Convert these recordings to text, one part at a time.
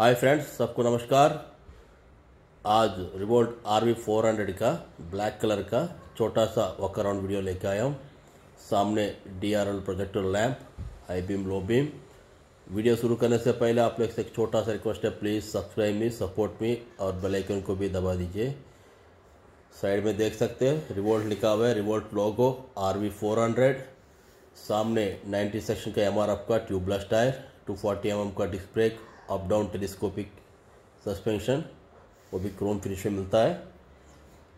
hi friends सबको नमस्कार आज Revolt R V four hundred का ब्लैक कलर का छोटा सा वक राउंड वीडियो लेके आया हूँ सामने D R L projector lamp high beam low beam video शुरू करने से पहले आप लोग से एक छोटा सा रिक्वेस्ट है please subscribe me support me और बेल आइकन को भी दबा दीजिए साइड में देख सकते हैं रिवोल्ट लिखा हुआ है Revolt logo R V four hundred सामने नाइन्टी सेक्शन का एम आर एफ का tubeless tyre two forty M M का disc brake up down telescopic suspension वो भी क्रोम फिनिश में मिलता है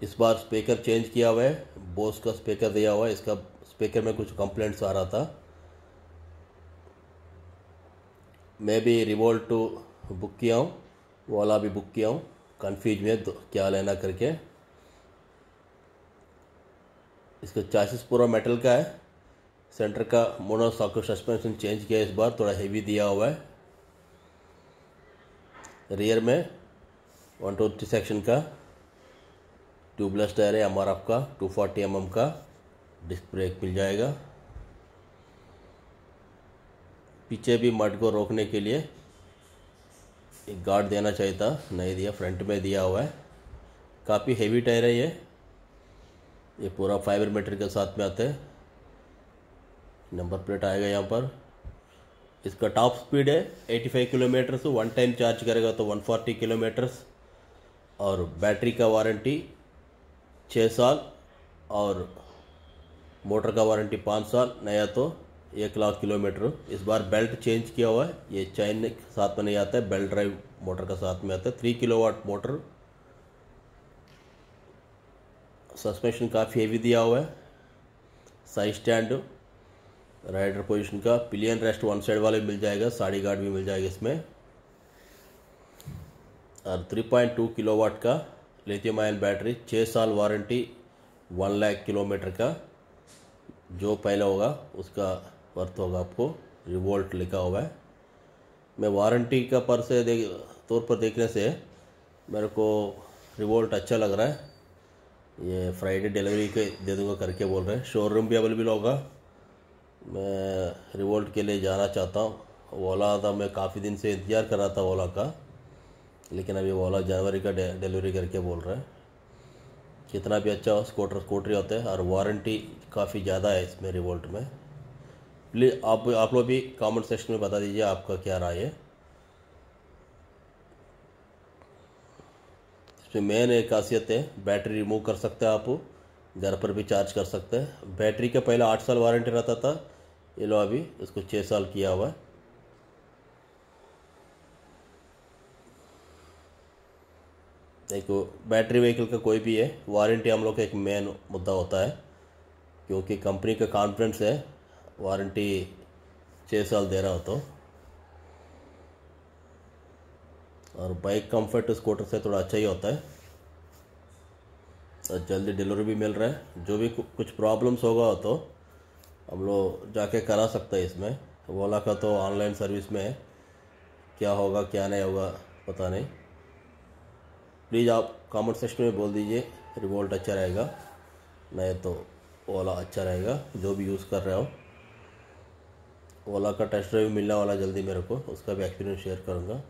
इस बार स्पीकर चेंज किया हुआ है बोस का स्पीकर दिया हुआ है इसका स्पीकर में कुछ कंप्लेंट्स आ रहा था मैं भी रिवोल्ट बुक किया हूँ वाला भी बुक किया हूँ कन्फ्यूज में तो क्या लेना करके इसका चार्जेस पूरा मेटल का है सेंटर का मोनोसॉक सस्पेंशन चेंज किया इस बार थोड़ा हेवी दिया हुआ है रियर में वन टू थ्री सेक्शन का ट्यूबलेस टायर है एम आर का टू फोर्टी एम का डिस्क ब्रेक मिल जाएगा पीछे भी मड को रोकने के लिए एक गार्ड देना चाहिए था नहीं दिया फ्रंट में दिया हुआ है काफ़ी हेवी टायर है ये ये पूरा फाइबर मेटर के साथ में आते हैं नंबर प्लेट आएगा यहाँ पर इसका टॉप स्पीड है 85 किलोमीटर्स वन टाइम चार्ज करेगा तो 140 किलोमीटर्स और बैटरी का वारंटी छः साल और मोटर का वारंटी पाँच साल नया तो एक लाख किलोमीटर इस बार बेल्ट चेंज किया हुआ है ये चैन साथ में नहीं आता है बेल्ट ड्राइव मोटर का साथ में आता है थ्री किलोवाट मोटर सस्पेंशन काफ़ी हेवी दिया हुआ है साइड स्टैंड राइडर पोजीशन का पिलियन रेस्ट वन साइड वाले मिल जाएगा साड़ी गार्ड भी मिल जाएगा इसमें और three point two kilowatt का लिथियम आयन बैटरी छः साल वारंटी वन लाख किलोमीटर का जो पहला होगा उसका वर्थ होगा आपको रिवोल्ट लिखा हुआ है मैं वारंटी का पर से देख तौर पर देखने से मेरे को रिवोल्ट अच्छा लग रहा है ये फ्राइडे डिलीवरी के दे दूंगा करके बोल रहे हैं शोरूम भी अवेलेबल होगा मैं रिवोल्ट के लिए जाना चाहता हूँ ओला था मैं काफ़ी दिन से इंतज़ार कर रहा था ओला का लेकिन अभी ओला जनवरी का डिलीवरी करके बोल रहा है कितना भी अच्छा हो स्कूटर स्कूटरी होते हैं और वारंटी काफ़ी ज़्यादा है इसमें रिवोल्ट में प्लीज़ आप आप लोग भी कमेंट सेक्शन में बता दीजिए आपका क्या राय है इसमें मेन एक खासियत है बैटरी रिमूव कर सकते हैं आप घर पर भी चार्ज कर सकते हैं बैटरी का पहले आठ साल वारंटी रहता था ये लो अभी इसको छः साल किया हुआ है देखो बैटरी व्हीकल का कोई भी है वारंटी हम लोग का एक मेन मुद्दा होता है क्योंकि कंपनी का कॉन्फिडेंस है वारंटी छः साल दे रहा हो तो और बाइक कंफर्ट स्कूटर से थोड़ा अच्छा ही होता है और जल्दी डिलीवरी भी मिल रहा है जो भी कुछ प्रॉब्लम्स होगा तो हम लोग जाके करा सकते हैं इसमें ओला तो का तो ऑनलाइन सर्विस में है क्या होगा क्या नहीं होगा पता नहीं प्लीज़ आप कमेंट सेक्शन में बोल दीजिए रिवोल्ट अच्छा रहेगा नहीं तो ओला अच्छा रहेगा जो भी यूज़ कर रहे हो ओला का टेस्ट ड्राइव मिलने वाला जल्दी मेरे को उसका भी एक्सपीरियंस शेयर करूँगा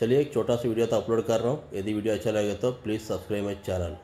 चलिए एक छोटा सा वीडियो तो अपलोड कर रहा हूँ यदि वीडियो अच्छा लगेगा तो प्लीज़ सब्सक्राइब माई चैनल